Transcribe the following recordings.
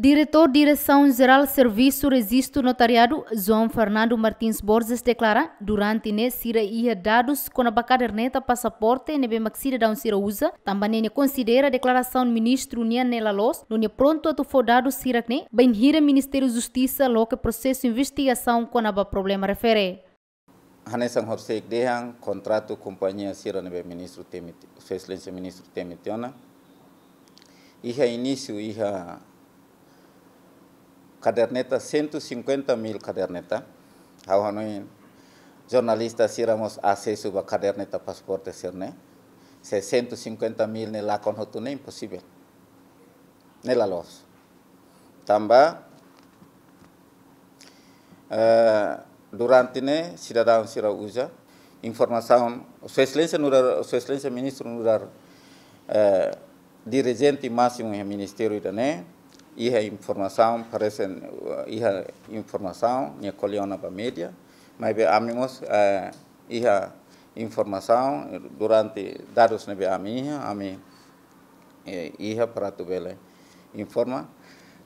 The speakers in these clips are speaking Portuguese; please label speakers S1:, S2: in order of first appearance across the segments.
S1: Diretor Direção Geral Serviço Registro Notariado, João Fernando Martins Borges declara durante ne sira ia dados com a caderneta passaporte ne bem cidadão sira usa, também ne considera declaração ministro nia nela los, no ne pronto a for dados sira ne, bem hira Ministério Justiça loca processo investigação com a problema refere.
S2: Hanesan Horsek Dehan, contrato companhia sira nebe ministro Temit, sua excelência ministro Temitiona, Iha início, iha caderneta 150 mil caderneta hau hanoi jornalista siramos acesso ba caderneta pasporte serne se 150 mil ne lakon hotu ne impossível ne la los Também uh, eh, durante ne cidadão sira usa informação sua excelência nurar sua excelência ministro nurar uh, eh, dirigente máximo do ministério da né Uh, eh, e a informação parece e informação minha colhona para mídia mas amigos e informação durante dados nebe a minha a mim para tu bela informa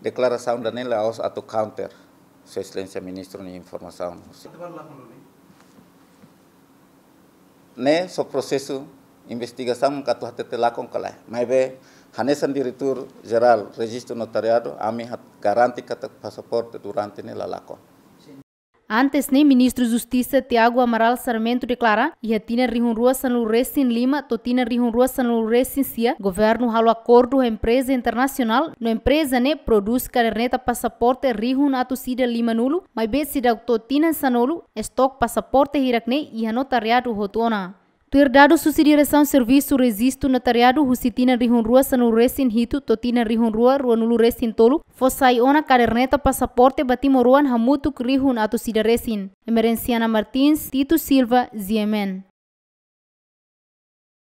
S2: declaração da nela aos ato counter sua excelência ministro de informação né só processo investigação que tu telakong kala mai be hane sendiri diretor geral registro notariado ami hat garanti kata passaporte durante ne lalakon
S1: Antes, né, ministro de Justiça Tiago Amaral Sarmento declara e tina rua San Lourenço em Lima, totina rua San Lourenço em Cia, governo ralo acordo a empresa internacional, no empresa, né, produz caderneta passaporte rihun Sida Lima Nulu, mas bem se da totina sanolo, estoque passaporte hirakne e anotariado rotona. susi diresan um resistu resisto husi tina rihun rua sanuresin hitu totina rihun rua ruanuresin tolu fosai ona caderneta passaporte batimoruan hamutuk rihun atau sidaresin. Emerenciana Martins, Tito Silva, Ziemen.